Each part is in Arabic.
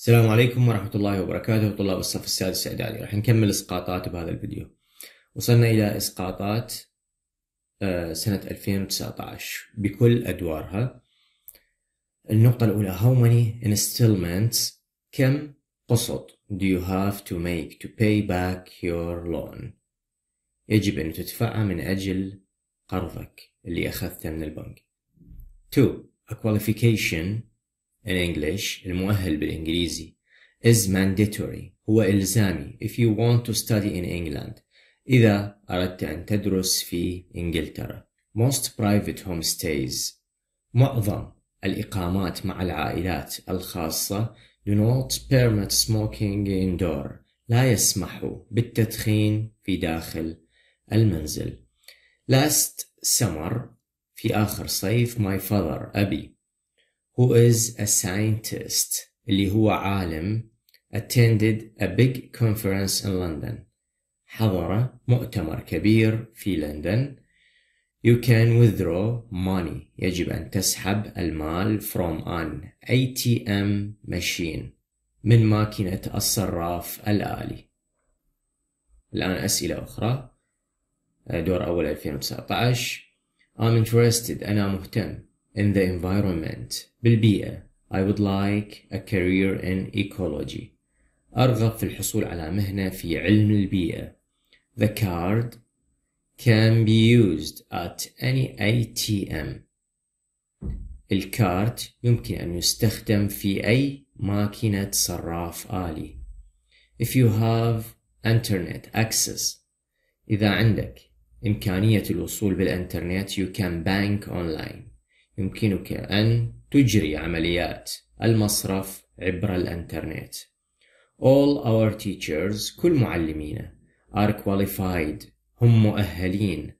السلام عليكم ورحمة الله وبركاته طلاب الصف السادس إعدادي راح نكمل إسقاطات بهذا الفيديو وصلنا إلى إسقاطات آه، سنة 2019 بكل أدوارها النقطة الأولى How many installments كم قسط do you have to make to pay back your loan يجب أن تدفعها من أجل قرضك اللي أخذته من البنك 2 a qualification in English المؤهل بالإنجليزي is mandatory هو إلزامي if you want to study in England إذا أردت أن تدرس في إنجلترا most private homestays معظم الإقامات مع العائلات الخاصة do not permit smoking indoor لا يسمح بالتدخين في داخل المنزل last summer في آخر صيف my father أبي who is a scientist اللي هو عالم attended a big conference in London حضر مؤتمر كبير في لندن You can withdraw money يجب أن تسحب المال from an ATM machine من ماكينة الصراف الآلي الآن أسئلة أخرى دور أول 2019 I'm interested أنا مهتم in the environment بالبيئة I would like a career in ecology أرغب في الحصول على مهنة في علم البيئة The card can be used at any ATM الكارت يمكن أن يستخدم في أي ماكينة صراف آلي If you have internet access إذا عندك إمكانية الوصول بالإنترنت you can bank online يمكنك أن تجري عمليات المصرف عبر الإنترنت. All our teachers كل معلمينا are qualified هم مؤهلين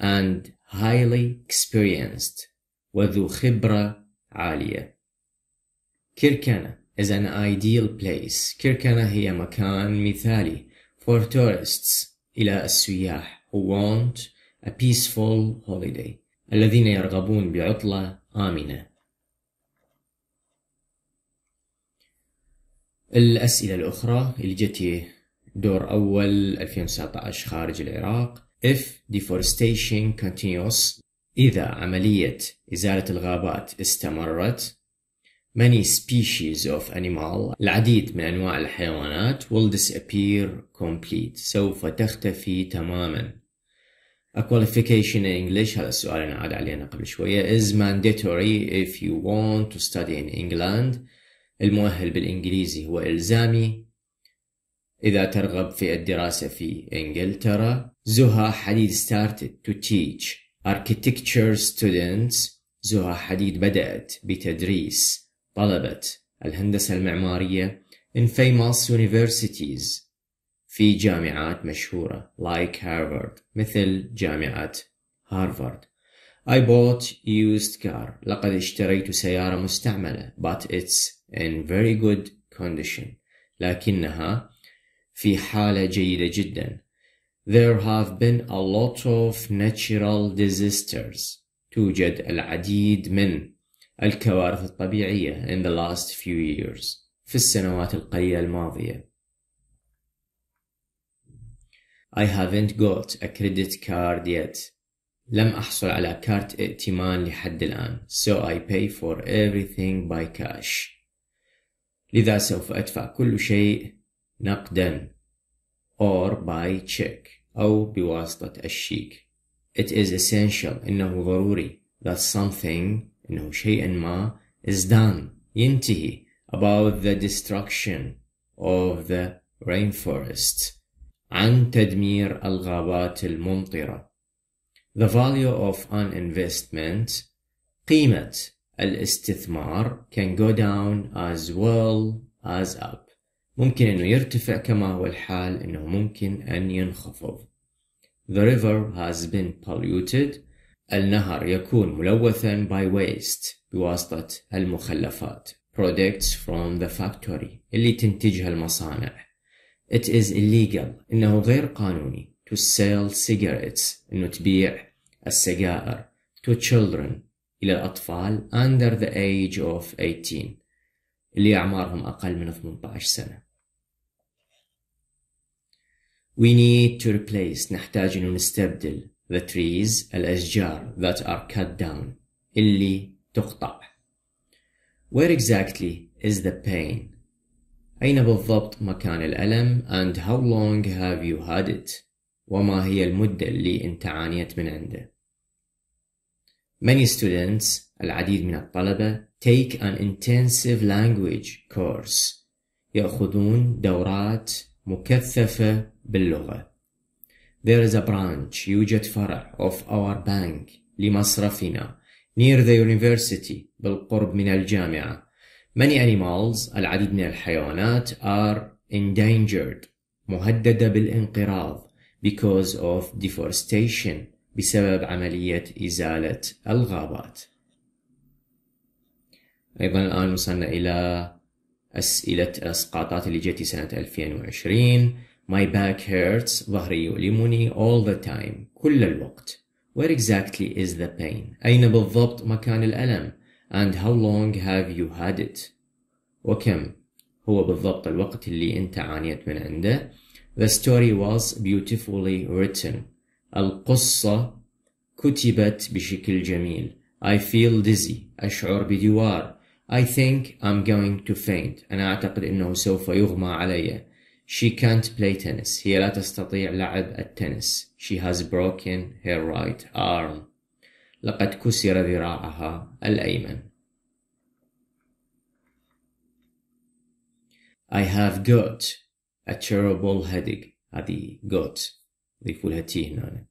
and highly experienced وذو خبرة عالية. كيركانا is an ideal place. كيركانا هي مكان مثالي for tourists إلى السياح who want a peaceful holiday. الذين يرغبون بعطلة آمنة. الأسئلة الأخرى اللي جت دور أول 2019 خارج العراق If deforestation continues إذا عملية إزالة الغابات استمرت many species of animal العديد من أنواع الحيوانات will disappear complete سوف تختفي تماماً A qualification in English هذا السؤال اللي عاد علينا قبل شوية is mandatory if you want to study in England المؤهل بالإنجليزي هو إلزامي إذا ترغب في الدراسة في إنجلترا زها حديد started to teach architecture students زها حديد بدأت بتدريس طلبة الهندسة المعمارية in famous universities في جامعات مشهورة like Harvard مثل جامعة هارفارد I bought used car لقد اشتريت سيارة مستعملة but it's in very good condition لكنها في حالة جيدة جدا There have been a lot of natural disasters. توجد العديد من الكوارث الطبيعية in the last few years. في السنوات القليلة الماضية. I haven't got a credit card yet. لم أحصل على كارت ائتمان لحد الآن so I pay for everything by cash لذا سوف أدفع كل شيء نقدا or by check أو بواسطة الشيك It is essential إنه ضروري that something إنه شيء ما is done ينتهي about the destruction of the rainforests. عن تدمير الغابات الممطرة. The value of an investment قيمة الاستثمار can go down as well as up ممكن انه يرتفع كما هو الحال انه ممكن ان ينخفض. The river has been polluted النهر يكون ملوثا by waste بواسطة المخلفات products from the factory اللي تنتجها المصانع It is illegal إنه غير قانوني to sell cigarettes إنه تبيع السجائر to children إلى الأطفال under the age of 18 اللي أعمارهم أقل من 18 سنة We need to replace نحتاج إنه نستبدل the trees الأشجار that are cut down اللي تقطع Where exactly is the pain أين بالضبط مكان الألم and how long have you had it وما هي المدة اللي انت عانيت من عنده Many students العديد من الطلبة take an intensive language course يأخذون دورات مكثفة باللغة There is a branch يوجد فرع of our bank لمصرفنا near the university بالقرب من الجامعة Many animals العديد من الحيوانات are endangered مهددة بالانقراض because of deforestation بسبب عملية إزالة الغابات أيضا الآن وصلنا إلى أسئلة الإسقاطات اللي جت سنة 2020 My back hurts ظهري يؤلمني all the time كل الوقت Where exactly is the pain؟ أين بالضبط مكان الألم؟ And how long have you had it? وكم هو بالضبط الوقت اللي أنت عانيت من عنده The story was beautifully written القصة كتبت بشكل جميل I feel dizzy أشعر بدوار I think I'm going to faint أنا أعتقد أنه سوف يغمى علي She can't play tennis هي لا تستطيع لعب التنس She has broken her right arm لقد كسر ذراعها الأيمن. I have got a terrible headache. هذه got ضيفوا لها تي هنا.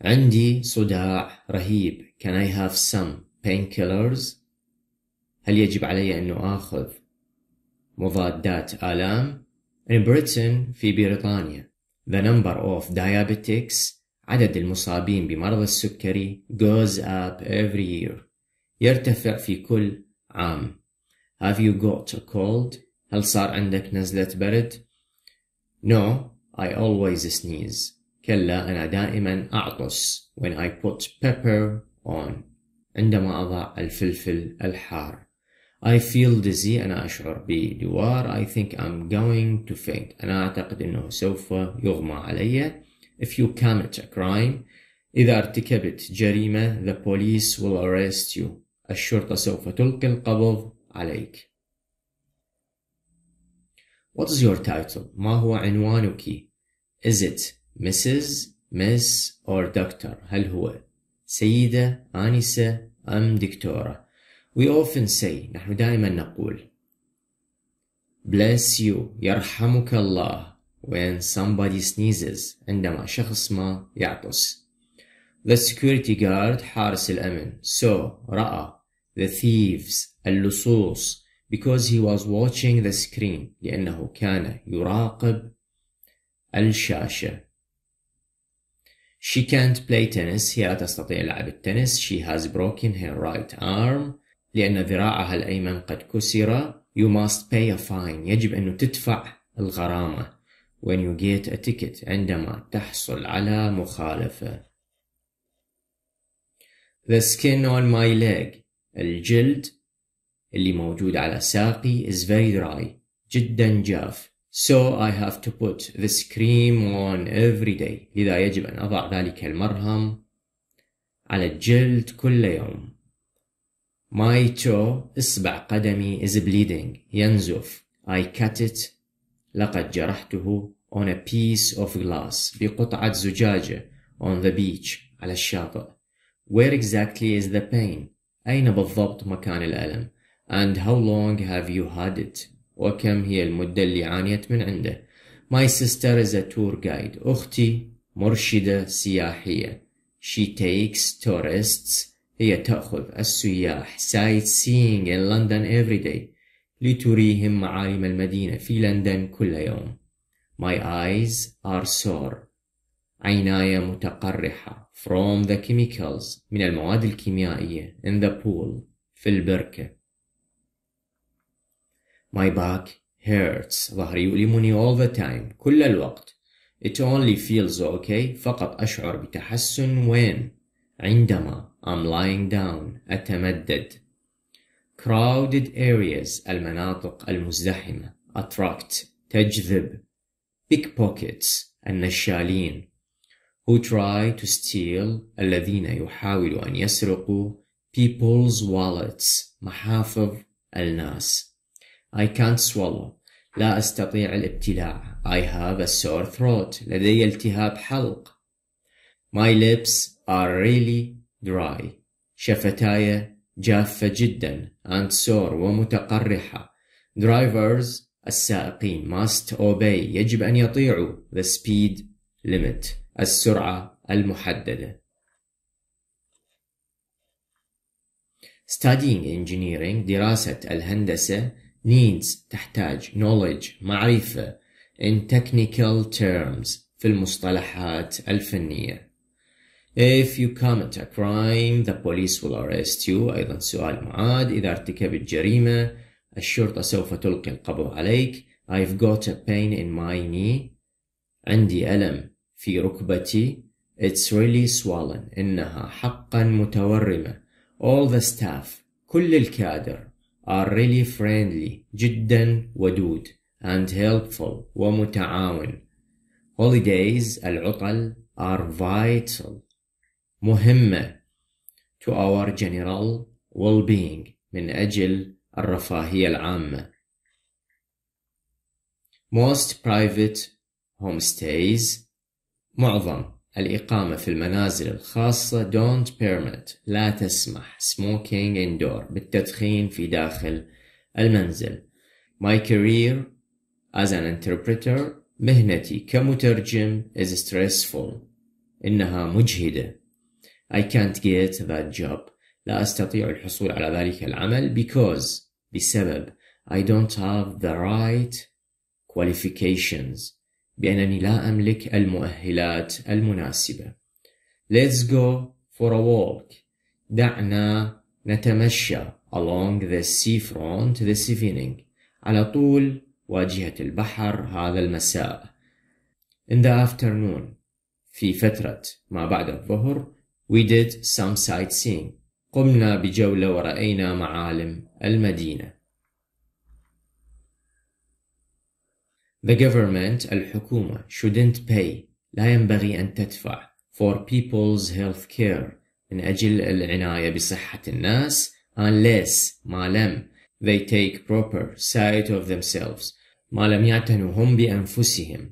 عندي صداع رهيب. Can I have some painkillers؟ هل يجب علي أن آخذ مضادات آلام؟ In Britain في بريطانيا the number of diabetics عدد المصابين بمرض السكري goes up every year يرتفع في كل عام Have you got a cold? هل صار عندك نزلة برد؟ No, I always sneeze كلا أنا دائما أعطس when I put pepper on عندما أضع الفلفل الحار I feel dizzy أنا أشعر بدوار I think I'm going to faint أنا أعتقد أنه سوف يغمى علي If you commit a crime, إذا ارتكبت جريمة the police will arrest you. الشرطة سوف تلقي القبض عليك. What is your title? ما هو عنوانك؟ Is it Mrs. Miss or Doctor? هل هو سيدة آنسة أم دكتورة؟ We often say نحن دائما نقول Bless you يرحمك الله when somebody sneezes عندما شخص ما يعطس The security guard حارس الأمن saw رأى the thieves اللصوص because he was watching the screen لأنه كان يراقب الشاشة She can't play tennis هي لا تستطيع لعب التنس She has broken her right arm لأن ذراعها الأيمن قد كسر You must pay a fine يجب أن تدفع الغرامة when you get a ticket عندما تحصل على مخالفة the skin on my leg الجلد اللي موجود على ساقي is very dry جدا جاف so I have to put this cream on every day لذا يجب أن أضع ذلك المرهم على الجلد كل يوم my toe إصبع قدمي is bleeding ينزف I cut it لقد جرحته on a piece of glass بقطعة زجاجة on the beach على الشاطئ where exactly is the pain أين بالضبط مكان الألم and how long have you had it وكم هي المدة اللي عانيت من عنده my sister is a tour guide أختي مرشدة سياحية she takes tourists هي تأخذ السياح sightseeing in London every day لتريهم معالم المدينة في لندن كل يوم My eyes are sore عيناي متقرحة from the chemicals من المواد الكيميائية in the pool في البركة My back hurts ظهري يؤلمني all the time كل الوقت It only feels okay فقط أشعر بتحسن وين عندما I'm lying down أتمدد crowded areas المناطق المزدحمة attract تجذب pickpockets النشالين who try to steal الذين يحاولوا أن يسرقوا people's wallets محافظ الناس I can't swallow لا أستطيع الابتلاع I have a sore throat لدي التهاب حلق My lips are really dry شفتاي جافة جدا sore ومتقرحة drivers السائقين must obey يجب أن يطيعوا the speed limit السرعة المحددة studying engineering دراسة الهندسة needs تحتاج knowledge معرفة in technical terms في المصطلحات الفنية If you commit a crime, the police will arrest you. أيضا سؤال معاد إذا ارتكبت جريمة الشرطة سوف تلقي القبض عليك. I've got a pain in my knee. عندي ألم في ركبتي. It's really swollen. إنها حقا متورمة. All the staff كل الكادر are really friendly جدا ودود and helpful ومتعاون holidays العطل are vital مهمة to our general well-being من أجل الرفاهية العامة. Most private homestays معظم الإقامة في المنازل الخاصة don't permit لا تسمح smoking indoor بالتدخين في داخل المنزل. My career as an interpreter مهنتي كمترجم is stressful إنها مجهدة. I can't get that job لا أستطيع الحصول على ذلك العمل because بسبب I don't have the right qualifications بأنني لا أملك المؤهلات المناسبة Let's go for a walk دعنا نتمشى along the seafront this evening على طول واجهة البحر هذا المساء in the afternoon في فترة ما بعد الظهر We did some sightseeing. قمنا بجولة ورأينا معالم المدينة. The government الحكومة shouldn't pay لا ينبغي أن تدفع for people's health care من أجل العناية بصحة الناس unless ما لم they take proper sight of themselves ما لم يعتنوا هم بأنفسهم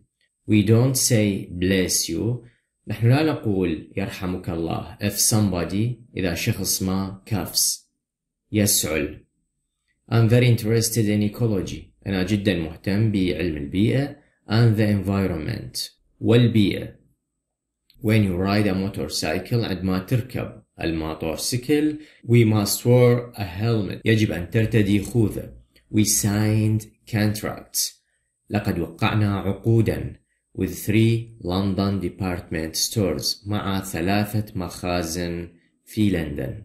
we don't say bless you نحن لا نقول يرحمك الله if somebody إذا شخص ما كافس يسعل I'm very interested in ecology أنا جدا مهتم بعلم البيئة and the environment والبيئة when you ride a motorcycle عندما تركب الموتورسيكل we must wear a helmet يجب أن ترتدي خوذة we signed contracts لقد وقعنا عقودا with three London department stores مع ثلاثة مخازن في لندن.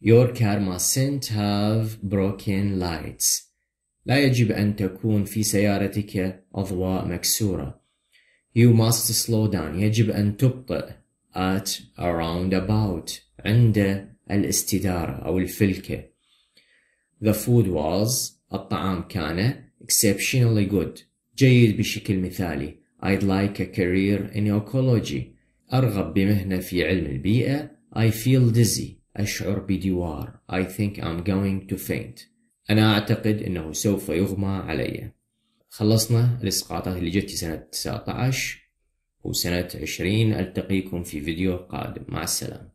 Your car mustn't have broken lights. لا يجب أن تكون في سيارتك أضواء مكسورة. You must slow down. يجب أن تبطئ at a roundabout عند الاستدارة أو الفلكة. The food was الطعام كان exceptionally good جيد بشكل مثالي I'd like a career in ecology أرغب بمهنة في علم البيئة I feel dizzy أشعر بدوار I think I'm going to faint أنا أعتقد أنه سوف يغمى علي خلصنا الإسقاطات اللي جت سنة 19 وسنة 20 ألتقيكم في فيديو قادم مع السلامة